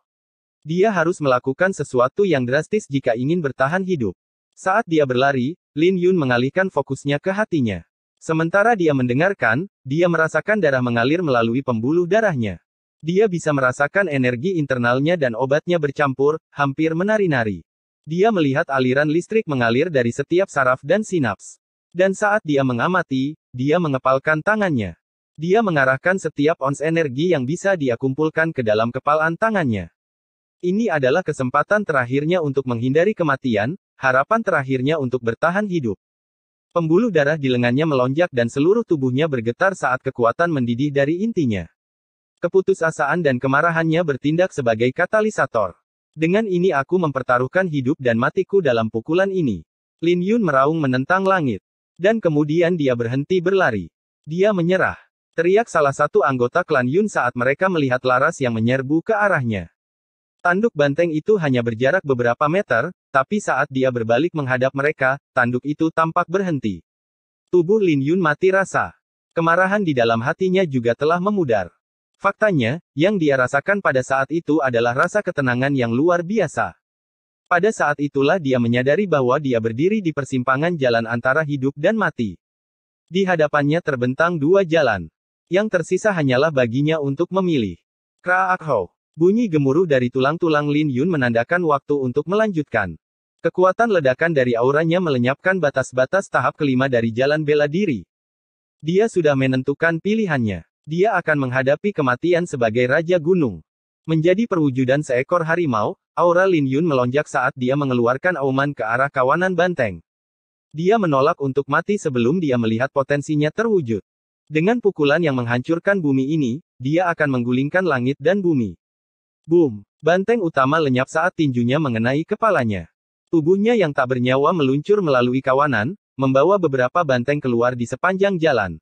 Dia harus melakukan sesuatu yang drastis jika ingin bertahan hidup. Saat dia berlari, Lin Yun mengalihkan fokusnya ke hatinya. Sementara dia mendengarkan, dia merasakan darah mengalir melalui pembuluh darahnya. Dia bisa merasakan energi internalnya dan obatnya bercampur, hampir menari-nari. Dia melihat aliran listrik mengalir dari setiap saraf dan sinaps. Dan saat dia mengamati, dia mengepalkan tangannya. Dia mengarahkan setiap ons energi yang bisa dia kumpulkan ke dalam kepalan tangannya. Ini adalah kesempatan terakhirnya untuk menghindari kematian, harapan terakhirnya untuk bertahan hidup. Pembuluh darah di lengannya melonjak dan seluruh tubuhnya bergetar saat kekuatan mendidih dari intinya. Keputusasaan dan kemarahannya bertindak sebagai katalisator. Dengan ini aku mempertaruhkan hidup dan matiku dalam pukulan ini. Lin Yun meraung menentang langit. Dan kemudian dia berhenti berlari. Dia menyerah. Teriak salah satu anggota klan Yun saat mereka melihat Laras yang menyerbu ke arahnya. Tanduk banteng itu hanya berjarak beberapa meter, tapi saat dia berbalik menghadap mereka, tanduk itu tampak berhenti. Tubuh Lin Yun mati rasa. Kemarahan di dalam hatinya juga telah memudar. Faktanya, yang dia rasakan pada saat itu adalah rasa ketenangan yang luar biasa. Pada saat itulah dia menyadari bahwa dia berdiri di persimpangan jalan antara hidup dan mati. Di hadapannya terbentang dua jalan. Yang tersisa hanyalah baginya untuk memilih. Kraak Ho. Bunyi gemuruh dari tulang-tulang Lin Yun menandakan waktu untuk melanjutkan. Kekuatan ledakan dari auranya melenyapkan batas-batas tahap kelima dari jalan bela diri. Dia sudah menentukan pilihannya. Dia akan menghadapi kematian sebagai Raja Gunung. Menjadi perwujudan seekor harimau, aura Lin Yun melonjak saat dia mengeluarkan auman ke arah kawanan banteng. Dia menolak untuk mati sebelum dia melihat potensinya terwujud. Dengan pukulan yang menghancurkan bumi ini, dia akan menggulingkan langit dan bumi. Boom! Banteng utama lenyap saat tinjunya mengenai kepalanya. Tubuhnya yang tak bernyawa meluncur melalui kawanan, membawa beberapa banteng keluar di sepanjang jalan.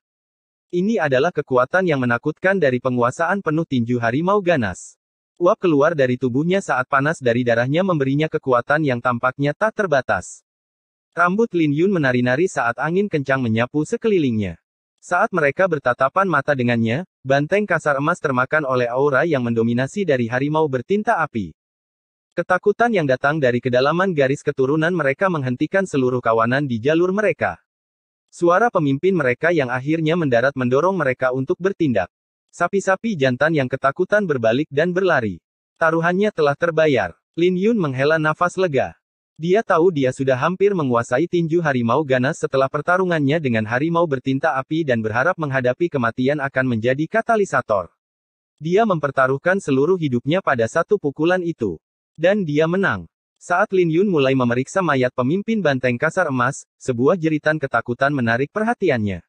Ini adalah kekuatan yang menakutkan dari penguasaan penuh tinju harimau ganas. Uap keluar dari tubuhnya saat panas dari darahnya memberinya kekuatan yang tampaknya tak terbatas. Rambut Lin Yun menari-nari saat angin kencang menyapu sekelilingnya. Saat mereka bertatapan mata dengannya, banteng kasar emas termakan oleh aura yang mendominasi dari harimau bertinta api. Ketakutan yang datang dari kedalaman garis keturunan mereka menghentikan seluruh kawanan di jalur mereka. Suara pemimpin mereka yang akhirnya mendarat mendorong mereka untuk bertindak. Sapi-sapi jantan yang ketakutan berbalik dan berlari. Taruhannya telah terbayar. Lin Yun menghela nafas lega. Dia tahu dia sudah hampir menguasai tinju harimau ganas setelah pertarungannya dengan harimau bertinta api dan berharap menghadapi kematian akan menjadi katalisator. Dia mempertaruhkan seluruh hidupnya pada satu pukulan itu. Dan dia menang. Saat Lin Yun mulai memeriksa mayat pemimpin banteng kasar emas, sebuah jeritan ketakutan menarik perhatiannya.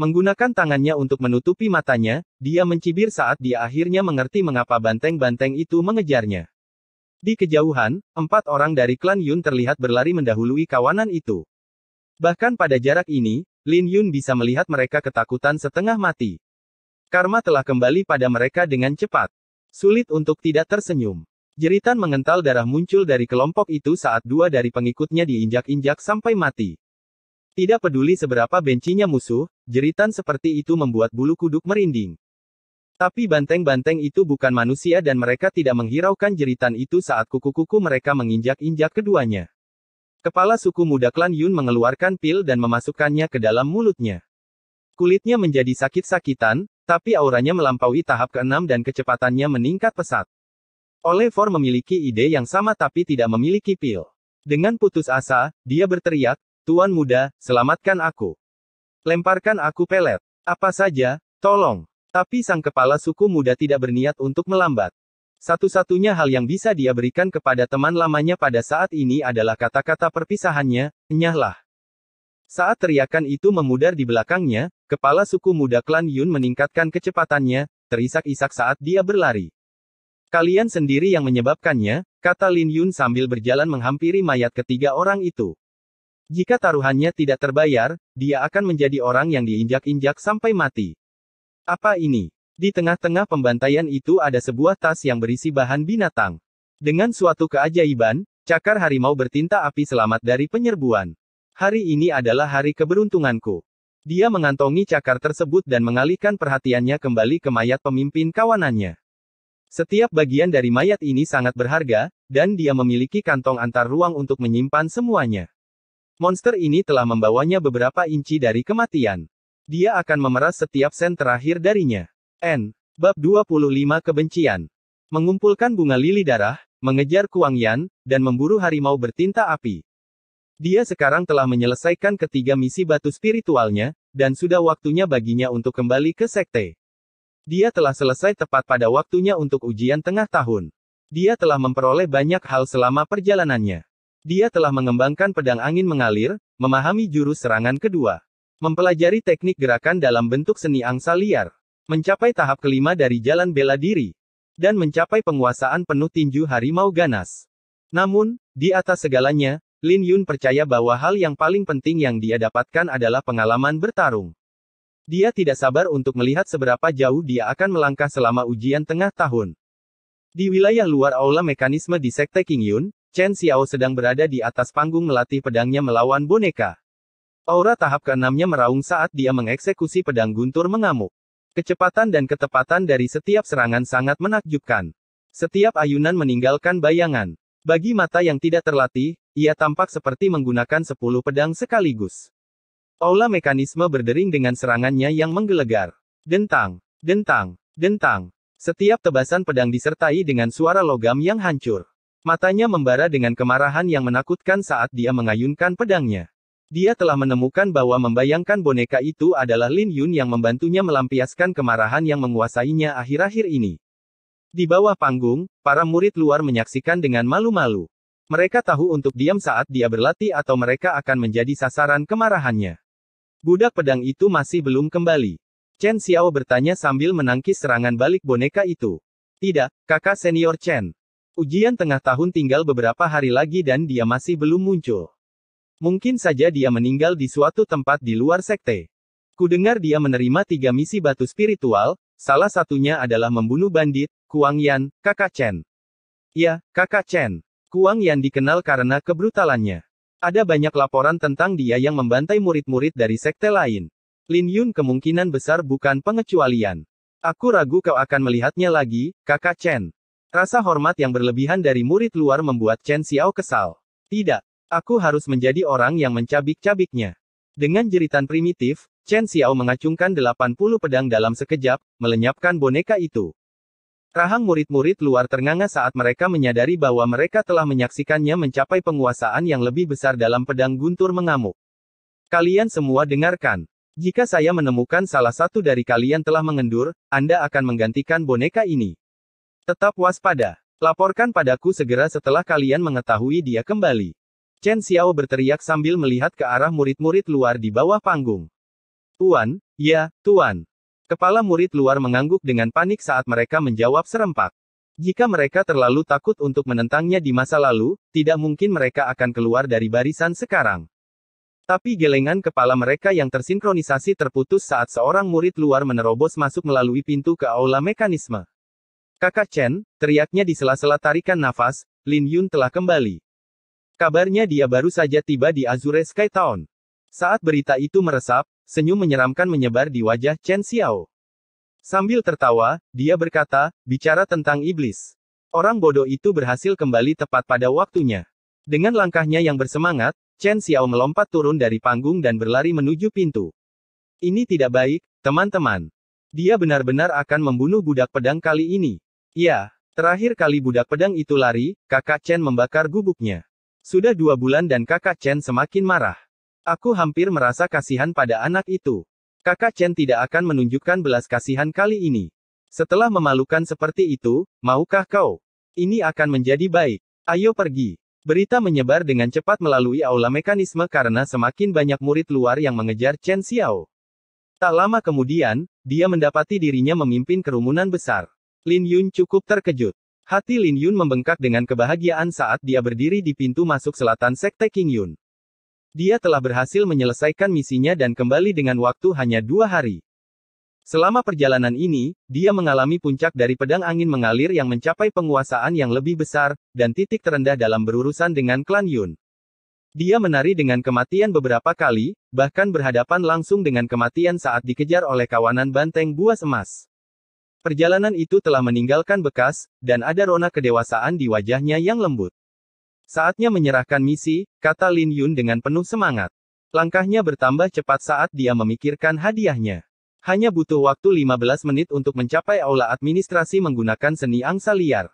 Menggunakan tangannya untuk menutupi matanya, dia mencibir saat dia akhirnya mengerti mengapa banteng-banteng itu mengejarnya. Di kejauhan, empat orang dari klan Yun terlihat berlari mendahului kawanan itu. Bahkan pada jarak ini, Lin Yun bisa melihat mereka ketakutan setengah mati. Karma telah kembali pada mereka dengan cepat. Sulit untuk tidak tersenyum. Jeritan mengental darah muncul dari kelompok itu saat dua dari pengikutnya diinjak-injak sampai mati. Tidak peduli seberapa bencinya musuh, jeritan seperti itu membuat bulu kuduk merinding. Tapi banteng-banteng itu bukan manusia dan mereka tidak menghiraukan jeritan itu saat kuku-kuku mereka menginjak-injak keduanya. Kepala suku muda klan Yun mengeluarkan pil dan memasukkannya ke dalam mulutnya. Kulitnya menjadi sakit-sakitan, tapi auranya melampaui tahap keenam dan kecepatannya meningkat pesat. Olevor memiliki ide yang sama tapi tidak memiliki pil. Dengan putus asa, dia berteriak, Tuan muda, selamatkan aku. Lemparkan aku pelet. Apa saja, tolong. Tapi sang kepala suku muda tidak berniat untuk melambat. Satu-satunya hal yang bisa dia berikan kepada teman lamanya pada saat ini adalah kata-kata perpisahannya, nyahlah. Saat teriakan itu memudar di belakangnya, kepala suku muda klan Yun meningkatkan kecepatannya, terisak-isak saat dia berlari. Kalian sendiri yang menyebabkannya, kata Lin Yun sambil berjalan menghampiri mayat ketiga orang itu. Jika taruhannya tidak terbayar, dia akan menjadi orang yang diinjak-injak sampai mati. Apa ini? Di tengah-tengah pembantaian itu ada sebuah tas yang berisi bahan binatang. Dengan suatu keajaiban, cakar harimau bertinta api selamat dari penyerbuan. Hari ini adalah hari keberuntunganku. Dia mengantongi cakar tersebut dan mengalihkan perhatiannya kembali ke mayat pemimpin kawanannya. Setiap bagian dari mayat ini sangat berharga, dan dia memiliki kantong antar ruang untuk menyimpan semuanya. Monster ini telah membawanya beberapa inci dari kematian. Dia akan memeras setiap sen terakhir darinya. N. Bab 25 Kebencian. Mengumpulkan bunga lili darah, mengejar Kuang Yan, dan memburu harimau bertinta api. Dia sekarang telah menyelesaikan ketiga misi batu spiritualnya, dan sudah waktunya baginya untuk kembali ke sekte. Dia telah selesai tepat pada waktunya untuk ujian tengah tahun. Dia telah memperoleh banyak hal selama perjalanannya. Dia telah mengembangkan pedang angin mengalir, memahami jurus serangan kedua. Mempelajari teknik gerakan dalam bentuk seni angsa liar. Mencapai tahap kelima dari jalan bela diri. Dan mencapai penguasaan penuh tinju harimau ganas. Namun, di atas segalanya, Lin Yun percaya bahwa hal yang paling penting yang dia dapatkan adalah pengalaman bertarung. Dia tidak sabar untuk melihat seberapa jauh dia akan melangkah selama ujian tengah tahun. Di wilayah luar aula mekanisme di Sekte King Yun, Chen Xiao sedang berada di atas panggung melatih pedangnya melawan boneka. Aura tahap keenamnya meraung saat dia mengeksekusi pedang guntur mengamuk. Kecepatan dan ketepatan dari setiap serangan sangat menakjubkan. Setiap ayunan meninggalkan bayangan. Bagi mata yang tidak terlatih, ia tampak seperti menggunakan sepuluh pedang sekaligus. Aula mekanisme berdering dengan serangannya yang menggelegar. Dentang, dentang, dentang. Setiap tebasan pedang disertai dengan suara logam yang hancur. Matanya membara dengan kemarahan yang menakutkan saat dia mengayunkan pedangnya. Dia telah menemukan bahwa membayangkan boneka itu adalah Lin Yun yang membantunya melampiaskan kemarahan yang menguasainya akhir-akhir ini. Di bawah panggung, para murid luar menyaksikan dengan malu-malu. Mereka tahu untuk diam saat dia berlatih atau mereka akan menjadi sasaran kemarahannya. Budak pedang itu masih belum kembali. Chen Xiao bertanya sambil menangkis serangan balik boneka itu. Tidak, kakak senior Chen. Ujian tengah tahun tinggal beberapa hari lagi dan dia masih belum muncul. Mungkin saja dia meninggal di suatu tempat di luar sekte. Kudengar dia menerima tiga misi batu spiritual, salah satunya adalah membunuh bandit, Kuang Yan, kakak Chen. Ya, kakak Chen. Kuang Yan dikenal karena kebrutalannya. Ada banyak laporan tentang dia yang membantai murid-murid dari sekte lain. Lin Yun kemungkinan besar bukan pengecualian. Aku ragu kau akan melihatnya lagi, kakak Chen. Rasa hormat yang berlebihan dari murid luar membuat Chen Xiao kesal. Tidak, Aku harus menjadi orang yang mencabik-cabiknya. Dengan jeritan primitif, Chen Xiao mengacungkan 80 pedang dalam sekejap, melenyapkan boneka itu. Rahang murid-murid luar ternganga saat mereka menyadari bahwa mereka telah menyaksikannya mencapai penguasaan yang lebih besar dalam pedang guntur mengamuk. Kalian semua dengarkan. Jika saya menemukan salah satu dari kalian telah mengendur, Anda akan menggantikan boneka ini. Tetap waspada. Laporkan padaku segera setelah kalian mengetahui dia kembali. Chen Xiao berteriak sambil melihat ke arah murid-murid luar di bawah panggung. Tuan, ya, tuan. Kepala murid luar mengangguk dengan panik saat mereka menjawab serempak. Jika mereka terlalu takut untuk menentangnya di masa lalu, tidak mungkin mereka akan keluar dari barisan sekarang. Tapi gelengan kepala mereka yang tersinkronisasi terputus saat seorang murid luar menerobos masuk melalui pintu ke aula mekanisme. Kakak Chen, teriaknya di sela-sela tarikan nafas, Lin Yun telah kembali. Kabarnya dia baru saja tiba di Azure Sky Town. Saat berita itu meresap, senyum menyeramkan menyebar di wajah Chen Xiao. Sambil tertawa, dia berkata, bicara tentang iblis. Orang bodoh itu berhasil kembali tepat pada waktunya. Dengan langkahnya yang bersemangat, Chen Xiao melompat turun dari panggung dan berlari menuju pintu. Ini tidak baik, teman-teman. Dia benar-benar akan membunuh budak pedang kali ini. Ya, terakhir kali budak pedang itu lari, kakak Chen membakar gubuknya. Sudah dua bulan dan kakak Chen semakin marah. Aku hampir merasa kasihan pada anak itu. Kakak Chen tidak akan menunjukkan belas kasihan kali ini. Setelah memalukan seperti itu, maukah kau? Ini akan menjadi baik. Ayo pergi. Berita menyebar dengan cepat melalui aula mekanisme karena semakin banyak murid luar yang mengejar Chen Xiao. Tak lama kemudian, dia mendapati dirinya memimpin kerumunan besar. Lin Yun cukup terkejut. Hati Lin Yun membengkak dengan kebahagiaan saat dia berdiri di pintu masuk selatan Sekte King Yun. Dia telah berhasil menyelesaikan misinya dan kembali dengan waktu hanya dua hari. Selama perjalanan ini, dia mengalami puncak dari pedang angin mengalir yang mencapai penguasaan yang lebih besar, dan titik terendah dalam berurusan dengan klan Yun. Dia menari dengan kematian beberapa kali, bahkan berhadapan langsung dengan kematian saat dikejar oleh kawanan banteng buas emas. Perjalanan itu telah meninggalkan bekas, dan ada rona kedewasaan di wajahnya yang lembut. Saatnya menyerahkan misi, kata Lin Yun dengan penuh semangat. Langkahnya bertambah cepat saat dia memikirkan hadiahnya. Hanya butuh waktu 15 menit untuk mencapai aula administrasi menggunakan seni angsa liar.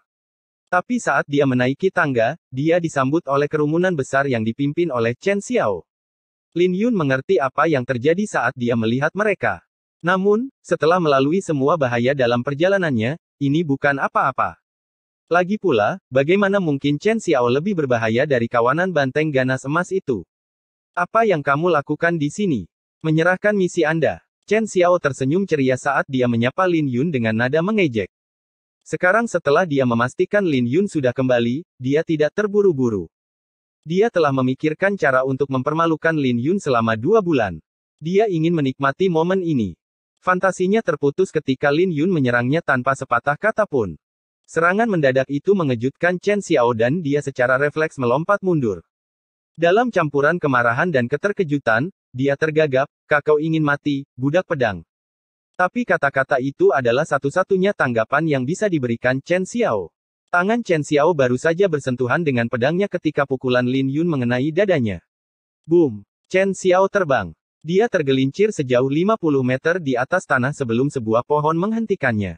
Tapi saat dia menaiki tangga, dia disambut oleh kerumunan besar yang dipimpin oleh Chen Xiao. Lin Yun mengerti apa yang terjadi saat dia melihat mereka. Namun, setelah melalui semua bahaya dalam perjalanannya, ini bukan apa-apa. Lagi pula, bagaimana mungkin Chen Xiao lebih berbahaya dari kawanan banteng ganas emas itu? Apa yang kamu lakukan di sini? Menyerahkan misi Anda. Chen Xiao tersenyum ceria saat dia menyapa Lin Yun dengan nada mengejek. Sekarang setelah dia memastikan Lin Yun sudah kembali, dia tidak terburu-buru. Dia telah memikirkan cara untuk mempermalukan Lin Yun selama dua bulan. Dia ingin menikmati momen ini. Fantasinya terputus ketika Lin Yun menyerangnya tanpa sepatah kata pun. Serangan mendadak itu mengejutkan Chen Xiao dan dia secara refleks melompat mundur. Dalam campuran kemarahan dan keterkejutan, dia tergagap, kakau ingin mati, budak pedang. Tapi kata-kata itu adalah satu-satunya tanggapan yang bisa diberikan Chen Xiao. Tangan Chen Xiao baru saja bersentuhan dengan pedangnya ketika pukulan Lin Yun mengenai dadanya. Boom! Chen Xiao terbang. Dia tergelincir sejauh 50 meter di atas tanah sebelum sebuah pohon menghentikannya.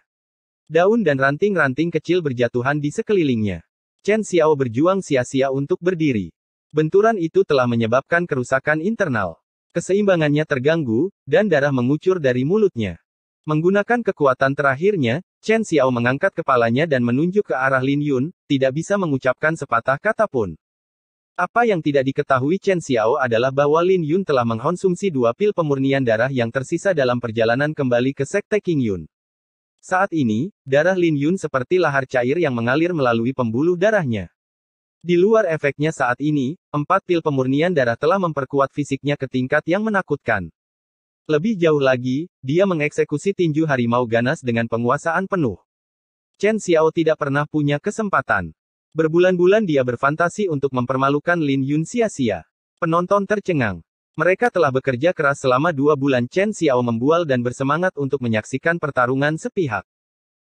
Daun dan ranting-ranting kecil berjatuhan di sekelilingnya. Chen Xiao berjuang sia-sia untuk berdiri. Benturan itu telah menyebabkan kerusakan internal. Keseimbangannya terganggu, dan darah mengucur dari mulutnya. Menggunakan kekuatan terakhirnya, Chen Xiao mengangkat kepalanya dan menunjuk ke arah Lin Yun, tidak bisa mengucapkan sepatah kata pun. Apa yang tidak diketahui Chen Xiao adalah bahwa Lin Yun telah mengkonsumsi dua pil pemurnian darah yang tersisa dalam perjalanan kembali ke Sekte King Yun. Saat ini, darah Lin Yun seperti lahar cair yang mengalir melalui pembuluh darahnya. Di luar efeknya saat ini, empat pil pemurnian darah telah memperkuat fisiknya ke tingkat yang menakutkan. Lebih jauh lagi, dia mengeksekusi tinju harimau ganas dengan penguasaan penuh. Chen Xiao tidak pernah punya kesempatan. Berbulan-bulan dia berfantasi untuk mempermalukan Lin Yun sia-sia. Penonton tercengang. Mereka telah bekerja keras selama dua bulan Chen Xiao membual dan bersemangat untuk menyaksikan pertarungan sepihak.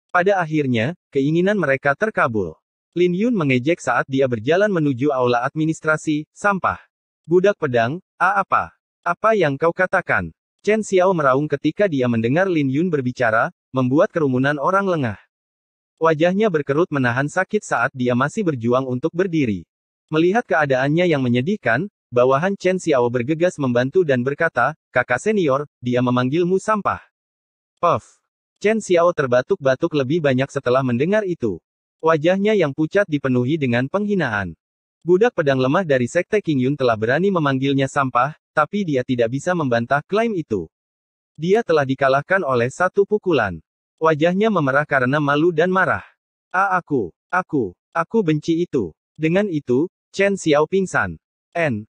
Pada akhirnya, keinginan mereka terkabul. Lin Yun mengejek saat dia berjalan menuju aula administrasi, sampah. Budak pedang, a apa? Apa yang kau katakan? Chen Xiao meraung ketika dia mendengar Lin Yun berbicara, membuat kerumunan orang lengah. Wajahnya berkerut menahan sakit saat dia masih berjuang untuk berdiri. Melihat keadaannya yang menyedihkan, bawahan Chen Xiao bergegas membantu dan berkata, kakak senior, dia memanggilmu sampah. Puff. Chen Xiao terbatuk-batuk lebih banyak setelah mendengar itu. Wajahnya yang pucat dipenuhi dengan penghinaan. Budak pedang lemah dari Sekte King Yun telah berani memanggilnya sampah, tapi dia tidak bisa membantah klaim itu. Dia telah dikalahkan oleh satu pukulan. Wajahnya memerah karena malu dan marah. A aku, aku, aku benci itu. Dengan itu, Chen Xiao pingsan. N.